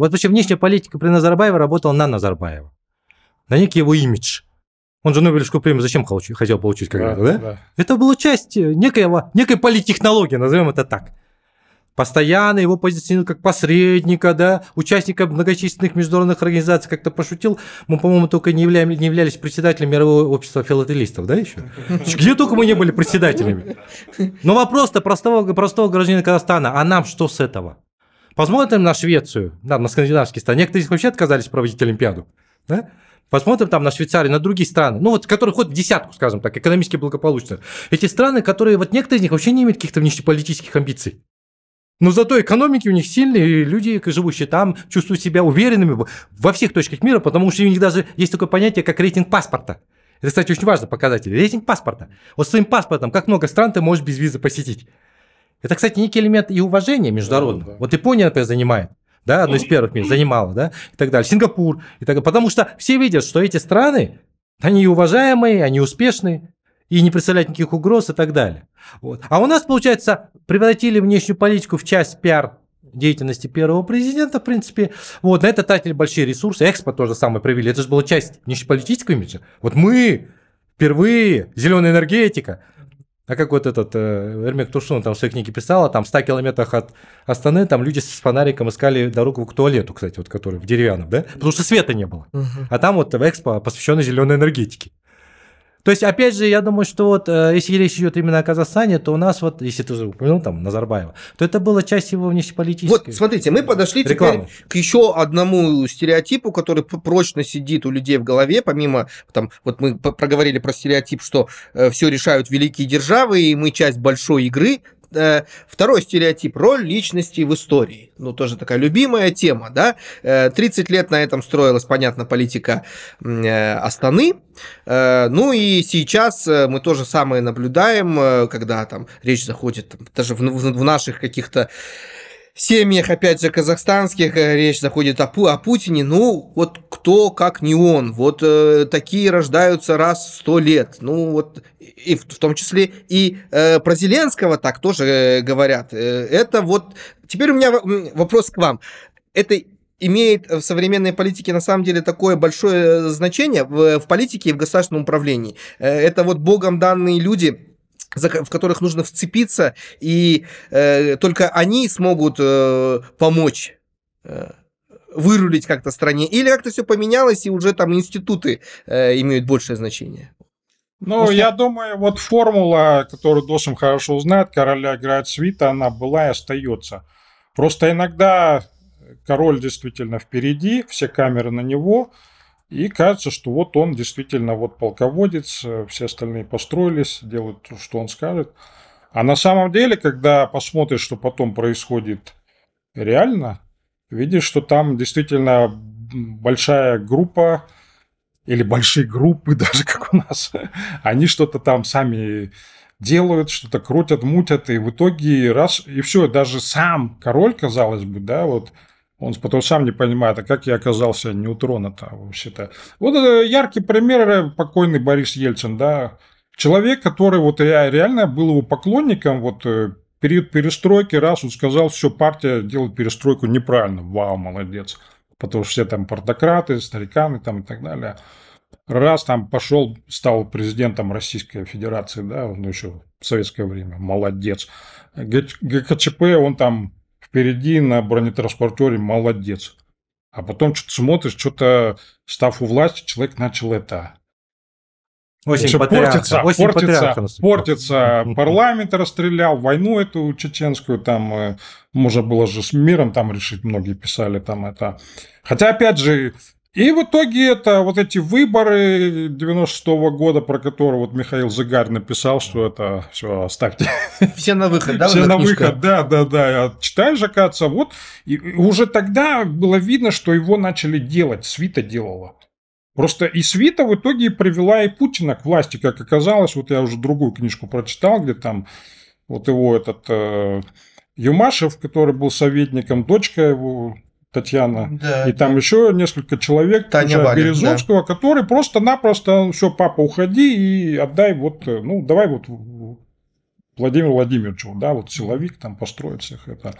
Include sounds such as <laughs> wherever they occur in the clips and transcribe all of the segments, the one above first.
Вот почему внешняя политика при Назарбаева работала на Назарбаева, на некий его имидж. Он же Нобелевскую премию зачем хотел получить когда-то, да, да? да? Это была часть некоего, некой политтехнологии, назовем это так. Постоянно его позиционировал как посредника, да, участника многочисленных международных организаций, как-то пошутил. Мы, по-моему, только не, явля... не являлись председателем Мирового общества филателистов, да, еще? Где только мы не были председателями. Но вопрос-то простого, простого гражданина Казахстана, а нам что с этого? Посмотрим на Швецию, да, на скандинавские страны. Некоторые из них вообще отказались проводить Олимпиаду. Да? Посмотрим там на Швейцарию, на другие страны, ну вот, которые ходят в десятку, скажем так, экономически благополучно. Эти страны, которые, вот некоторые из них вообще не имеют каких-то внешнеполитических амбиций. Но зато экономики у них сильные, и люди, живущие там, чувствуют себя уверенными во всех точках мира, потому что у них даже есть такое понятие, как рейтинг паспорта. Это, кстати, очень важный показатель. Рейтинг паспорта. Вот своим паспортом, как много стран ты можешь без визы посетить. Это, кстати, некий элемент и уважения международного. Да, да. Вот Япония, например, занимает да, одно из первых мест занимала, да, и так далее, Сингапур, и так далее. Потому что все видят, что эти страны, они уважаемые, они успешные, и не представляют никаких угроз и так далее. Вот. А у нас, получается, превратили внешнюю политику в часть пиар деятельности первого президента, в принципе. Вот, на это тратили большие ресурсы. Экспо тоже самое провели. Это же была часть внешнеполитического имиджа. Вот мы впервые, зеленая энергетика, а как вот этот э, Эрмек Турсун там в своей книге писал, а там в 100 километрах от Астаны там люди с фонариком искали дорогу к туалету, кстати, вот который в деревянном, да? Потому что света не было. Угу. А там вот в экспо, посвященный зеленой энергетике. То есть, опять же, я думаю, что вот э, если речь идет именно о Казахстане, то у нас вот, если ты уже упомянул там Назарбаева, то это была часть его внешнеполитической Вот, смотрите, мы подошли рекламы. теперь к еще одному стереотипу, который прочно сидит у людей в голове, помимо, там, вот мы проговорили про стереотип, что э, все решают великие державы, и мы часть большой игры, э, второй стереотип – роль личности в истории. Ну, тоже такая любимая тема, да. Э, 30 лет на этом строилась, понятно, политика э, Астаны. Э, ну и сейчас э, мы тоже самое наблюдаем, э, когда там речь заходит там, даже в, в, в наших каких-то семьях, опять же, казахстанских э, речь заходит о, Пу о Путине. Ну, вот кто, как не он. Вот э, такие рождаются раз в сто лет. Ну, вот и в, в том числе и э, про Зеленского так тоже э, говорят. Э, это вот... Теперь у меня вопрос к вам. Это имеет в современной политике на самом деле такое большое э, значение в, в политике и в государственном управлении. Э, это вот богом данные люди, в которых нужно вцепиться, и э, только они смогут э, помочь э, вырулить как-то стране. Или как-то все поменялось, и уже там институты э, имеют большее значение. Ну, Просто... я думаю, вот формула, которую Досим хорошо знает, короля играет свита, она была и остается. Просто иногда король действительно впереди, все камеры на него – и кажется, что вот он действительно вот полководец, э, все остальные построились, делают то, что он скажет. А на самом деле, когда посмотришь, что потом происходит реально, видишь, что там действительно большая группа или большие группы <laughs> даже, как у нас, они что-то там сами делают, что-то крутят, мутят, и в итоге раз, и все, даже сам король, казалось бы, да, вот он потом сам не понимает, а как я оказался неутрона-то вообще-то. Вот яркий пример э, покойный Борис Ельцин, да, человек, который вот я реально был его поклонником, вот э, период перестройки, раз он сказал, все, партия делает перестройку неправильно, вау, молодец, потому что все там портократы, стариканы там и так далее. Раз там пошел, стал президентом Российской Федерации, да, ну еще в советское время, молодец. ГКЧП, он там впереди на бронетранспортере молодец. А потом что-то смотришь, что-то, став у власти, человек начал это. Очень портится, очень портится, портится <laughs> парламент расстрелял, войну эту чеченскую там э, можно было же с миром там решить, многие писали там это. Хотя, опять же, и в итоге это вот эти выборы 96 -го года, про которые вот Михаил Зыгарь написал, что это все, оставьте. Все на выход, да? Все на выход, да, да, да. Читаешь, оказывается, вот и уже тогда было видно, что его начали делать, свита делала. Просто и свита в итоге привела и Путина к власти, как оказалось. Вот я уже другую книжку прочитал, где там вот его этот э, Юмашев, который был советником, дочка его Татьяна, да, и там да. еще несколько человек, Таня Валик, Березовского, да. который просто-напросто, все, папа, уходи и отдай вот, э, ну, давай вот Владимиру Владимировичу, да, вот силовик там построит всех это.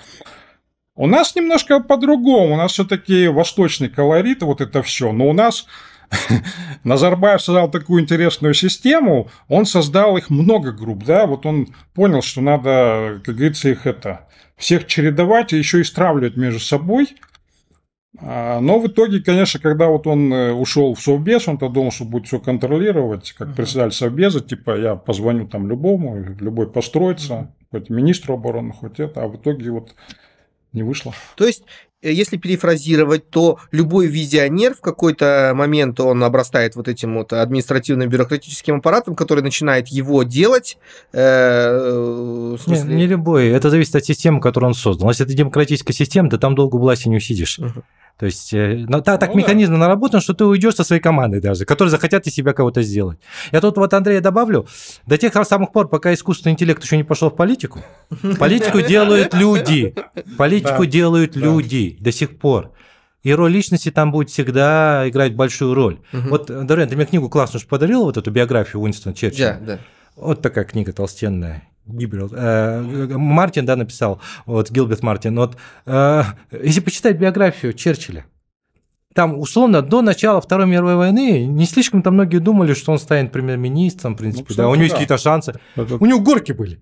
У нас немножко по-другому, у нас все-таки восточный колорит, вот это все, но у нас <laughs> Назарбаев создал такую интересную систему, он создал их много групп, да, вот он понял, что надо, как говорится, их это, всех чередовать и еще и стравливать между собой, а, но в итоге, конечно, когда вот он э, ушел в Совбез, он-то думал, что будет все контролировать, как uh-huh. председатель Совбеза, типа я позвоню там любому, любой построится, uh-huh. хоть министру обороны, хоть это, а в итоге вот не вышло. То есть, э, если перефразировать, то любой визионер в какой-то момент он обрастает вот этим вот административно-бюрократическим аппаратом, который начинает его делать. Э, смысле... не, не любой. Это зависит от системы, которую он создал. Если это демократическая система, то там долго власти не усидишь. Угу. То есть э, ну, так, так ну, механизм наработан, что ты уйдешь со своей командой даже, которые захотят из себя кого-то сделать. Я тут вот Андрей добавлю, до тех самых пор, пока искусственный интеллект еще не пошел в политику, политику <laughs> делают люди, политику делают люди до сих пор. И роль личности там будет всегда играть большую роль. Вот, Дарьян, ты мне книгу классную же подарил, вот эту биографию Уинстона Черчилля. Да, да. Вот такая книга толстенная. Гибрил, э, э, Мартин, да, написал, вот Гилберт Мартин, вот э, если почитать биографию Черчилля, там, условно, до начала Второй мировой войны не слишком-то многие думали, что он станет премьер-министром, в ну, принципе, ну, да, у него есть какие-то шансы. Это... У него горки были.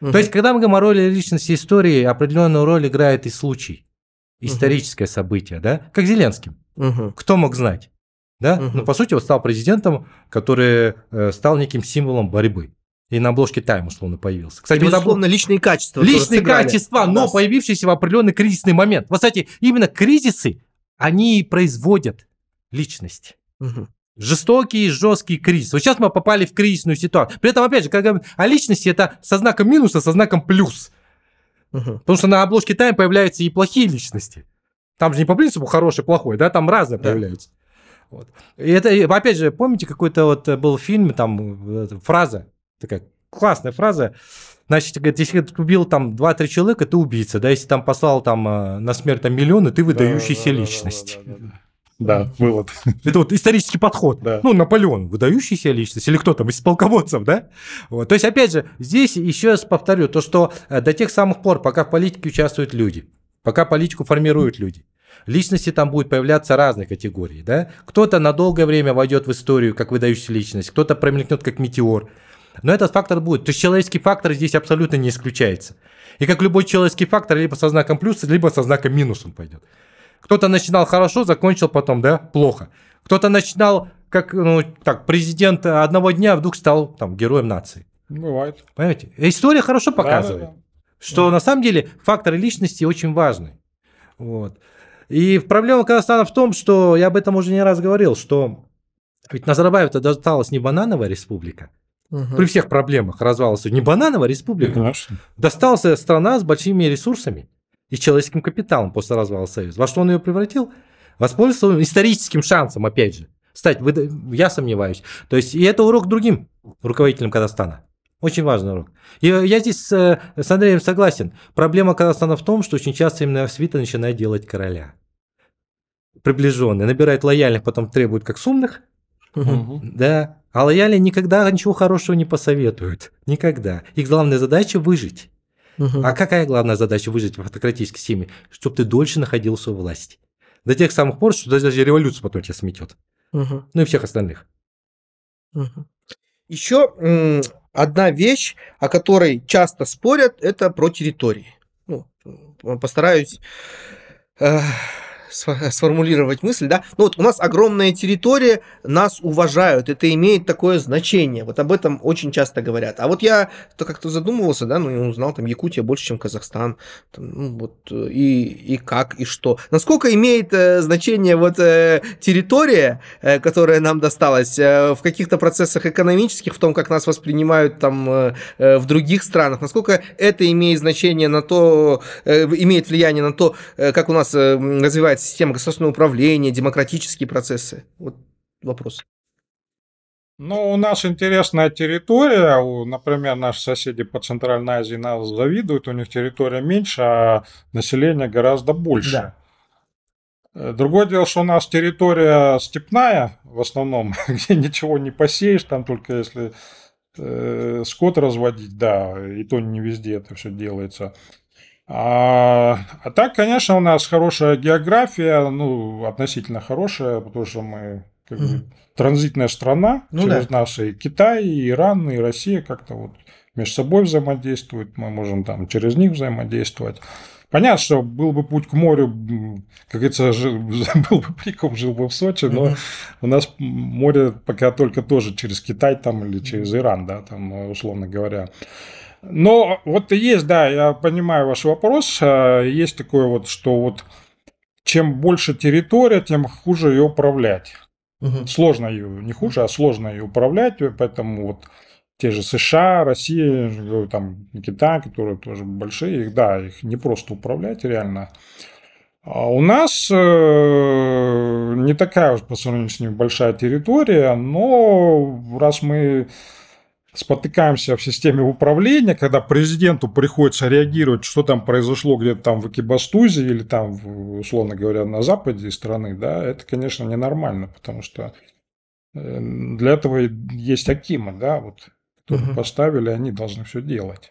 Угу. То есть, когда мы говорим о роли личности истории, определенную роль играет и случай, историческое угу. событие, да, как Зеленским. Угу. Кто мог знать? Да? Угу. Ну, Но, по сути, он стал президентом, который э, стал неким символом борьбы и на обложке Time условно появился. Кстати, безусловно, вот об... личные качества. Личные качества, но появившиеся в определенный кризисный момент. Вот, кстати, именно кризисы, они производят личность. Угу. Жестокий, жесткий кризис. Вот сейчас мы попали в кризисную ситуацию. При этом, опять же, когда говорим о личности, это со знаком минуса, со знаком плюс. Угу. Потому что на обложке Time появляются и плохие личности. Там же не по принципу хороший, плохой, да, там разные да. появляются. Вот. И это, опять же, помните, какой-то вот был фильм, там э, фраза Такая классная фраза. Значит, если ты убил там 2-3 человека, ты убийца, да, если там послал там э, на смерть там миллионы, ты выдающаяся да, личность. Да, да, да, да, да. Да, э, вывод. Это вот исторический подход. Да. Ну, Наполеон, выдающийся личность, или кто там, из полководцев, да? Вот. То есть, опять же, здесь еще раз повторю, то, что э, до тех самых пор, пока в политике участвуют люди, пока политику формируют люди, личности там будут появляться разные категории, да? Кто-то на долгое время войдет в историю как выдающаяся личность, кто-то промелькнет как метеор, но этот фактор будет. То есть человеческий фактор здесь абсолютно не исключается. И как любой человеческий фактор, либо со знаком плюс, либо со знаком минусом пойдет. Кто-то начинал хорошо, закончил потом, да, плохо. Кто-то начинал как ну, так, президент одного дня вдруг стал там, героем нации. Бывает. Понимаете? История хорошо показывает, да, да, да. что да. на самом деле факторы личности очень важны. Вот. И проблема Казахстана в том, что я об этом уже не раз говорил, что ведь Назарбаев-то досталась не банановая республика, угу. при всех проблемах развала не банановая республика, Конечно. достался страна с большими ресурсами и человеческим капиталом после развала Союза. Во что он ее превратил? Воспользовался историческим шансом, опять же. Кстати, вы, я сомневаюсь. То есть, и это урок другим руководителям Казахстана. Очень важный урок. И э, я здесь с, э, с Андреем согласен. Проблема Казахстана в том, что очень часто именно свита начинает делать короля. приближенные набирает лояльных, потом требует как сумных. Угу. Да, а лояли никогда ничего хорошего не посоветуют. Никогда. Их главная задача – выжить. Угу. А какая главная задача выжить в автократической системе? Чтобы ты дольше находился у власти. До тех самых пор, что даже революцию потом тебя сметет. Угу. Ну и всех остальных. Угу. Еще одна вещь, о которой часто спорят, это про территории. Ну, постараюсь э, сформулировать мысль, да, ну вот у нас огромная территория, нас уважают, это имеет такое значение, вот об этом очень часто говорят. А вот я то как-то задумывался, да, ну и узнал, там Якутия больше, чем Казахстан, там, ну вот э, и, и как, и что. Насколько имеет э, значение вот э, территория, э, которая нам досталась э, в каких-то процессах экономических, в том, как нас воспринимают там э, э, в других странах, насколько это имеет значение на то, э, имеет влияние на то, э, как у нас э, развивается система государственного управления, демократические процессы? Вот вопрос. Ну, у нас интересная территория. Например, наши соседи по Центральной Азии нас завидуют. У них территория меньше, а население гораздо больше. Да. Э, другое дело, что у нас территория степная в основном, <laughs> где ничего не посеешь, там только если э, скот разводить, да, и то не везде это все делается. А, а так, конечно, у нас хорошая география, ну, относительно хорошая, потому что мы как mm бы, транзитная страна, ну, через да. наши и Китай, и Иран, и Россия как-то вот между собой взаимодействуют, мы можем там через них взаимодействовать. Понятно, что был бы путь к морю, как говорится, жил, <laughs> был бы приком, жил бы в Сочи, но у нас море пока только тоже через Китай там или через Иран, да, там, условно говоря. Но вот и есть, да, я понимаю ваш вопрос. А, есть такое вот, что вот чем больше территория, тем хуже ее управлять. Угу. Сложно ее, не хуже, а сложно ее управлять, поэтому вот те же США, Россия, э, там, Китай, которые тоже большие, их, да, их не просто управлять реально. А у нас э, не такая уж по сравнению с ним большая территория, но раз мы спотыкаемся в системе управления, когда президенту приходится реагировать, что там произошло где-то там в Экибастузе или там, условно говоря, на западе страны, да, это, конечно, ненормально, потому что э, для этого есть Акимы, да, вот, которые угу. поставили, они должны все делать.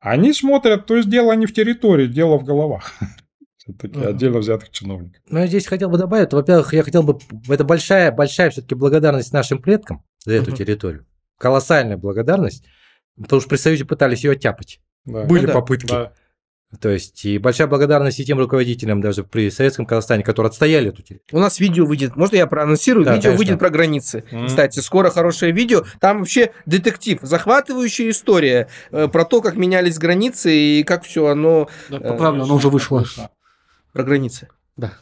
Они смотрят, то есть дело не в территории, дело в головах <laughs> все-таки отдельно взятых чиновников. Ну, я здесь хотел бы добавить, во-первых, я хотел бы, это большая, большая все-таки благодарность нашим предкам за эту uh территорию колоссальная благодарность, потому что при Союзе пытались ее оттяпать. Да. Были ну, попытки. Да. То есть, и большая благодарность и тем руководителям даже при Советском Казахстане, которые отстояли эту территорию. У нас видео выйдет, можно я проанонсирую? Да, видео конечно. выйдет про границы. Mm-hmm. Кстати, скоро хорошее видео. Там вообще детектив, захватывающая история э, про то, как менялись границы и как все оно... Да, э, правда, оно уже вышло. Про границы. Да.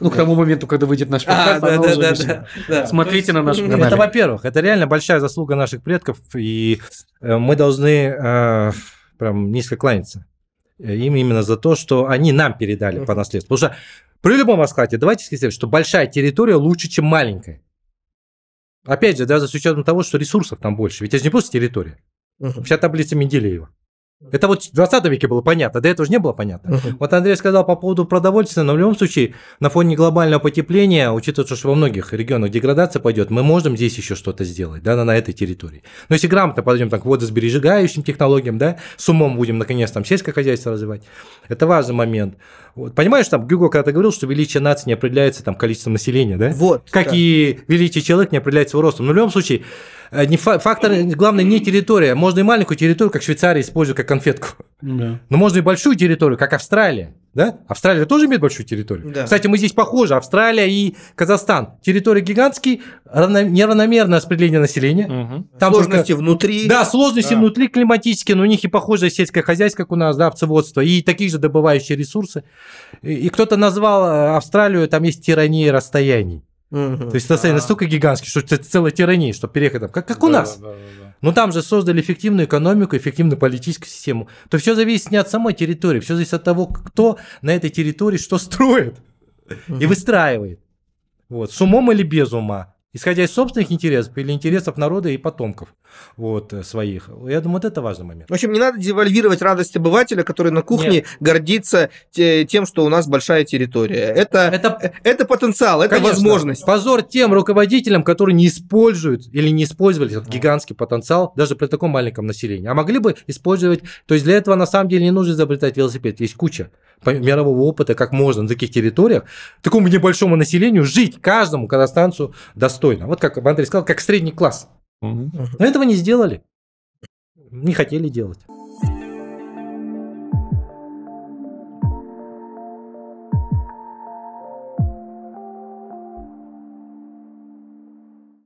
Ну, к тому моменту, когда выйдет наш а, подкаст, а, да, да, да, да, Смотрите на наш ну, канал. Это, во-первых, это реально большая заслуга наших предков, и э, мы должны э, прям низко кланяться э, им именно за то, что они нам передали по наследству. Потому что при любом раскладе, давайте сказать, что большая территория лучше, чем маленькая. Опять же, даже с учетом того, что ресурсов там больше. Ведь это же не просто территория. Вся таблица Менделеева. Это вот в 20 веке было понятно, до этого же не было понятно. Uh-huh. Вот Андрей сказал по поводу продовольствия, но в любом случае на фоне глобального потепления, учитывая, что во многих регионах деградация пойдет, мы можем здесь еще что-то сделать, да, на, на этой территории. Но если грамотно подойдем так, к водосбережегающим технологиям, да, с умом будем, наконец, там сельское хозяйство развивать, это важный момент. Вот. Понимаешь, там Гюго когда-то говорил, что величие нации не определяется там, количеством населения, да? Вот. Как да. и величие человека не определяется его ростом. Но в любом случае, э, не фа- фактор, главное, не территория. Можно и маленькую территорию, как Швейцария, использовать как конфетку. Да. Но можно и большую территорию, как Австралия. Да? Австралия тоже имеет большую территорию. Да. Кстати, мы здесь похожи. Австралия и Казахстан. Территория гигантские, неравномерное распределение населения. Угу. Там сложности только... внутри. Да, сложности да. внутри климатические, но у них и похожее сельское хозяйство, как у нас, да, овцеводство, и такие же добывающие ресурсы. И, кто-то назвал э, Австралию, там есть тирания расстояний. То есть расстояние да. настолько гигантские, что это целая тирания, чтобы переехать там, как, у нас. Но там же создали эффективную экономику, эффективную политическую систему. То все зависит не от самой территории, все зависит от того, кто на этой территории что строит и выстраивает. Вот, с умом или без ума исходя из собственных интересов или интересов народа и потомков вот, э, своих. Я думаю, вот это важный момент. В общем, не надо девальвировать радость обывателя, который на кухне Нет. гордится тем, что у нас большая территория. Это, это... Э, это потенциал, это Конечно. возможность. Позор тем руководителям, которые не используют или не использовали этот гигантский потенциал даже при таком маленьком населении. А могли бы использовать... То есть для этого на самом деле не нужно изобретать велосипед, есть куча мирового опыта, как можно на таких территориях, такому небольшому населению жить каждому казахстанцу достойно. Вот как Андрей сказал, как средний класс. Но этого не сделали, не хотели делать.